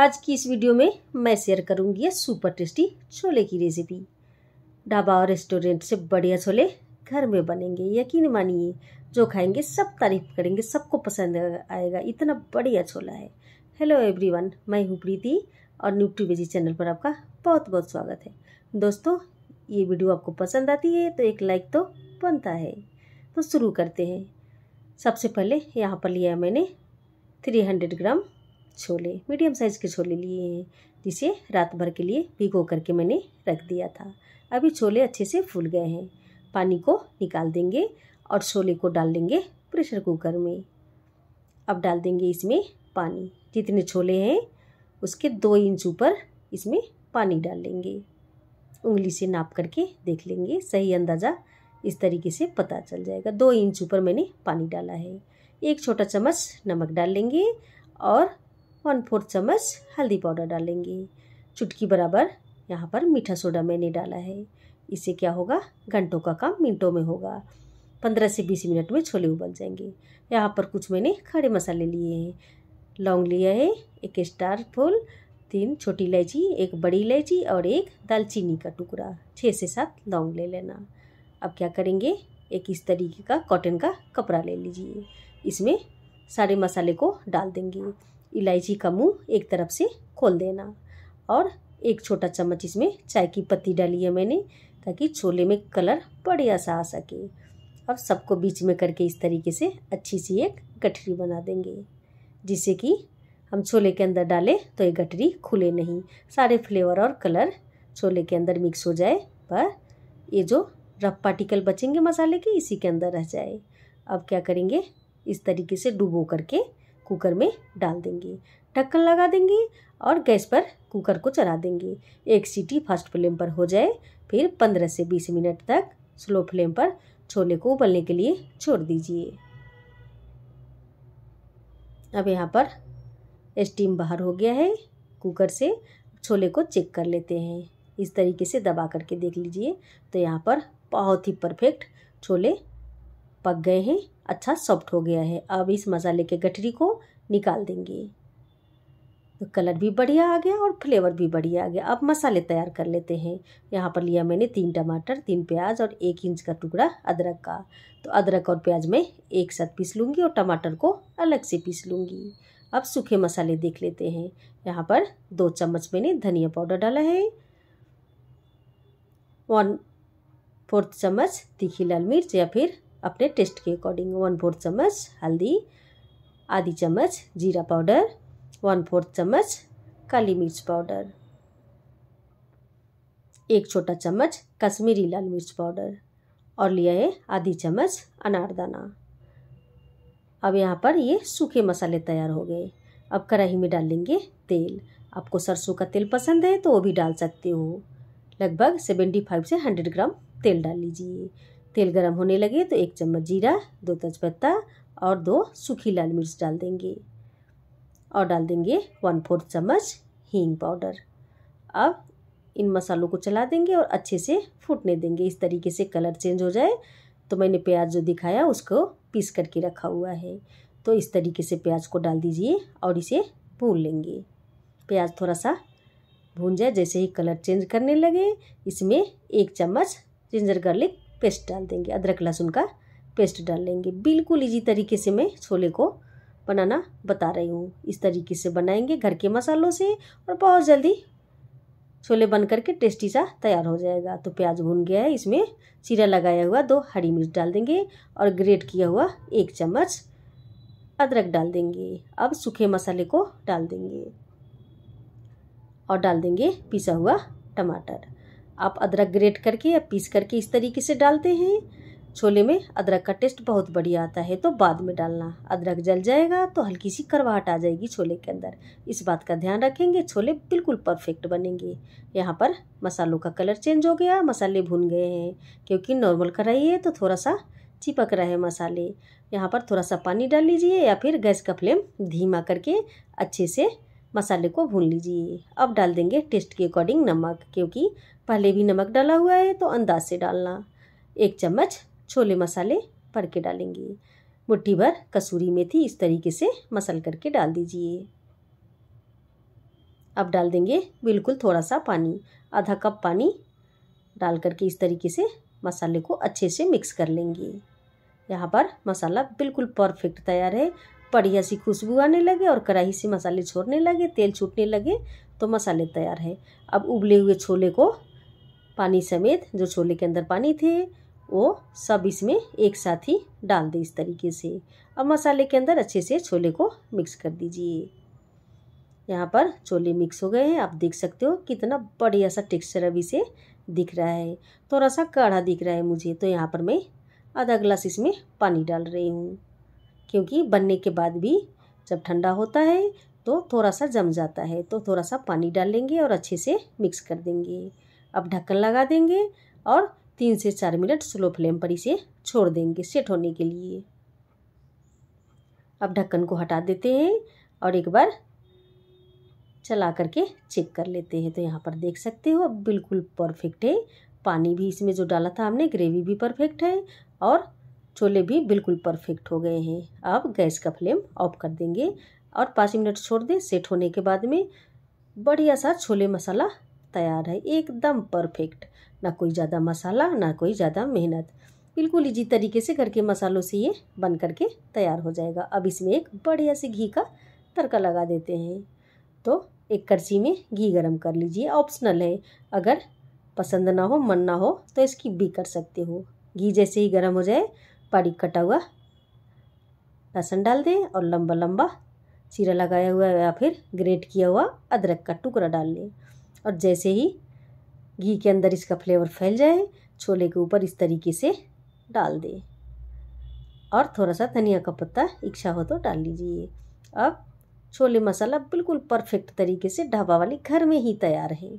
आज की इस वीडियो में मैं शेयर करूंगी सुपर टेस्टी छोले की रेसिपी ढाबा और रेस्टोरेंट से बढ़िया छोले घर में बनेंगे यकीन मानिए जो खाएंगे सब तारीफ करेंगे सबको पसंद आएगा इतना बढ़िया छोला है हेलो एवरीवन मैं हूँ प्रीति और न्यूट्री वेजी चैनल पर आपका बहुत बहुत स्वागत है दोस्तों ये वीडियो आपको पसंद आती है तो एक लाइक तो बनता है तो शुरू करते हैं सबसे पहले यहाँ पर लिया मैंने थ्री हंड्रेड ग्राम छोले मीडियम साइज़ के छोले लिए हैं जिसे रात भर के लिए भिगो करके मैंने रख दिया था अभी छोले अच्छे से फूल गए हैं पानी को निकाल देंगे और छोले को डाल देंगे प्रेशर कुकर में अब डाल देंगे इसमें पानी जितने छोले हैं उसके दो इंच ऊपर इसमें पानी डाल लेंगे उंगली से नाप करके देख लेंगे सही अंदाज़ा इस तरीके से पता चल जाएगा दो इंच ऊपर मैंने पानी डाला है एक छोटा चम्मच नमक डाल लेंगे और वन फोर्थ चम्मच हल्दी पाउडर डालेंगे चुटकी बराबर यहाँ पर मीठा सोडा मैंने डाला है इससे क्या होगा घंटों का काम मिनटों में होगा पंद्रह से बीस मिनट में छोले उबल जाएंगे यहाँ पर कुछ मैंने खड़े मसाले लिए हैं लौंग लिया है एक स्टार फूल तीन छोटी इलायची एक बड़ी इलायची और एक दालचीनी का टुकड़ा छः से सात लौंग ले लेना अब क्या करेंगे एक इस तरीके का कॉटन का कपड़ा ले लीजिए इसमें सारे मसाले को डाल देंगे इलायची का मुंह एक तरफ से खोल देना और एक छोटा चम्मच इसमें चाय की पत्ती डाली है मैंने ताकि छोले में कलर बढ़िया सा आ सके अब सबको बीच में करके इस तरीके से अच्छी सी एक गठरी बना देंगे जिससे कि हम छोले के अंदर डालें तो ये गठरी खुले नहीं सारे फ्लेवर और कलर छोले के अंदर मिक्स हो जाए पर ये जो रफ पार्टिकल बचेंगे मसाले के इसी के अंदर रह जाए अब क्या करेंगे इस तरीके से डुबो करके कुकर में डाल देंगे ढक्कन लगा देंगे और गैस पर कुकर को चला देंगे एक सीटी फर्स्ट फ्लेम पर हो जाए फिर पंद्रह से बीस मिनट तक स्लो फ्लेम पर छोले को उबलने के लिए छोड़ दीजिए अब यहाँ पर स्टीम बाहर हो गया है कुकर से छोले को चेक कर लेते हैं इस तरीके से दबा करके देख लीजिए तो यहाँ पर बहुत ही परफेक्ट छोले पक गए हैं अच्छा सॉफ्ट हो गया है अब इस मसाले के गठरी को निकाल देंगे तो कलर भी बढ़िया आ गया और फ्लेवर भी बढ़िया आ गया अब मसाले तैयार कर लेते हैं यहाँ पर लिया मैंने तीन टमाटर तीन प्याज और एक इंच का टुकड़ा अदरक का तो अदरक और प्याज मैं एक साथ पीस लूँगी और टमाटर को अलग से पीस लूँगी अब सूखे मसाले देख लेते हैं यहाँ पर दो चम्मच मैंने धनिया पाउडर डाला है वन फोर्थ चम्मच तीखी लाल मिर्च या फिर अपने टेस्ट के अकॉर्डिंग वन फोर्थ चम्मच हल्दी आधी चम्मच जीरा पाउडर वन फोर्थ चम्मच काली मिर्च पाउडर एक छोटा चम्मच कश्मीरी लाल मिर्च पाउडर और लिया है आधी चम्मच अनारदाना अब यहाँ पर ये सूखे मसाले तैयार हो गए अब कढ़ाई में डाल लेंगे तेल आपको सरसों का तेल पसंद है तो वो भी डाल सकते हो लगभग सेवेंटी फाइव से हंड्रेड ग्राम तेल डाल लीजिए तेल गर्म होने लगे तो एक चम्मच जीरा दो तेजपत्ता और दो सूखी लाल मिर्च डाल देंगे और डाल देंगे वन फोर्थ चम्मच हींग पाउडर अब इन मसालों को चला देंगे और अच्छे से फूटने देंगे इस तरीके से कलर चेंज हो जाए तो मैंने प्याज जो दिखाया उसको पीस करके रखा हुआ है तो इस तरीके से प्याज को डाल दीजिए और इसे भून लेंगे प्याज थोड़ा सा भून जाए जैसे ही कलर चेंज करने लगे इसमें एक चम्मच जिंजर गार्लिक पेस्ट डाल देंगे अदरक लहसुन का पेस्ट डाल लेंगे बिल्कुल इजी तरीके से मैं छोले को बनाना बता रही हूँ इस तरीके से बनाएंगे घर के मसालों से और बहुत जल्दी छोले बन करके टेस्टी सा तैयार हो जाएगा तो प्याज भून गया है इसमें चीरा लगाया हुआ दो हरी मिर्च डाल देंगे और ग्रेट किया हुआ एक चम्मच अदरक डाल देंगे अब सूखे मसाले को डाल देंगे और डाल देंगे पिसा हुआ टमाटर आप अदरक ग्रेट करके या पीस करके इस तरीके से डालते हैं छोले में अदरक का टेस्ट बहुत बढ़िया आता है तो बाद में डालना अदरक जल जाएगा तो हल्की सी करवाहट आ जाएगी छोले के अंदर इस बात का ध्यान रखेंगे छोले बिल्कुल परफेक्ट बनेंगे यहाँ पर मसालों का कलर चेंज हो गया मसाले भुन गए हैं क्योंकि नॉर्मल कढ़ाई है तो थोड़ा सा चिपक रहे मसाले यहाँ पर थोड़ा सा पानी डाल लीजिए या फिर गैस का फ्लेम धीमा करके अच्छे से मसाले को भून लीजिए अब डाल देंगे टेस्ट के अकॉर्डिंग नमक क्योंकि पहले भी नमक डाला हुआ है तो अंदाज से डालना एक चम्मच छोले मसाले भर के डालेंगे मुट्ठी भर कसूरी मेथी इस तरीके से मसल करके डाल दीजिए अब डाल देंगे बिल्कुल थोड़ा सा पानी आधा कप पानी डाल करके इस तरीके से मसाले को अच्छे से मिक्स कर लेंगे यहाँ पर मसाला बिल्कुल परफेक्ट तैयार है बढ़िया सी खुशबू आने लगे और कढ़ाई से मसाले छोड़ने लगे तेल छूटने लगे तो मसाले तैयार है अब उबले हुए छोले को पानी समेत जो छोले के अंदर पानी थे वो सब इसमें एक साथ ही डाल दें इस तरीके से अब मसाले के अंदर अच्छे से छोले को मिक्स कर दीजिए यहाँ पर छोले मिक्स हो गए हैं आप देख सकते हो कितना बढ़िया सा टेक्सचर अभी से दिख रहा है थोड़ा सा काढ़ा दिख रहा है मुझे तो यहाँ पर मैं आधा ग्लास इसमें पानी डाल रही हूँ क्योंकि बनने के बाद भी जब ठंडा होता है तो थोड़ा सा जम जाता है तो थोड़ा सा पानी डाल लेंगे और अच्छे से मिक्स कर देंगे अब ढक्कन लगा देंगे और तीन से चार मिनट स्लो फ्लेम पर इसे छोड़ देंगे सेट होने के लिए अब ढक्कन को हटा देते हैं और एक बार चला करके चेक कर लेते हैं तो यहाँ पर देख सकते हो बिल्कुल परफेक्ट है पानी भी इसमें जो डाला था हमने ग्रेवी भी परफेक्ट है और छोले भी बिल्कुल परफेक्ट हो गए हैं अब गैस का फ्लेम ऑफ कर देंगे और पाँच मिनट छोड़ दें सेट होने के बाद में बढ़िया सा छोले मसाला तैयार है एकदम परफेक्ट ना कोई ज़्यादा मसाला ना कोई ज़्यादा मेहनत बिल्कुल इजी तरीके से करके मसालों से ये बन करके तैयार हो जाएगा अब इसमें एक बढ़िया से घी का तड़का लगा देते हैं तो एक करछी में घी गरम कर लीजिए ऑप्शनल है अगर पसंद ना हो मन ना हो तो इसकी भी कर सकते हो घी जैसे ही गर्म हो जाए बारीक कटा हुआ लहसन डाल दें और लंबा लंबा चीरा लगाया हुआ या फिर ग्रेट किया हुआ अदरक का टुकड़ा डाल लें और जैसे ही घी के अंदर इसका फ्लेवर फैल जाए छोले के ऊपर इस तरीके से डाल दें और थोड़ा सा धनिया का पत्ता इच्छा हो तो डाल लीजिए अब छोले मसाला बिल्कुल परफेक्ट तरीके से ढाबा वाले घर में ही तैयार है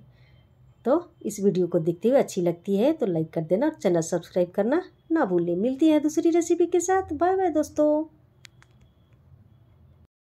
तो इस वीडियो को देखते हुए अच्छी लगती है तो लाइक कर देना और चैनल सब्सक्राइब करना ना भूलें मिलती है दूसरी रेसिपी के साथ बाय बाय दोस्तों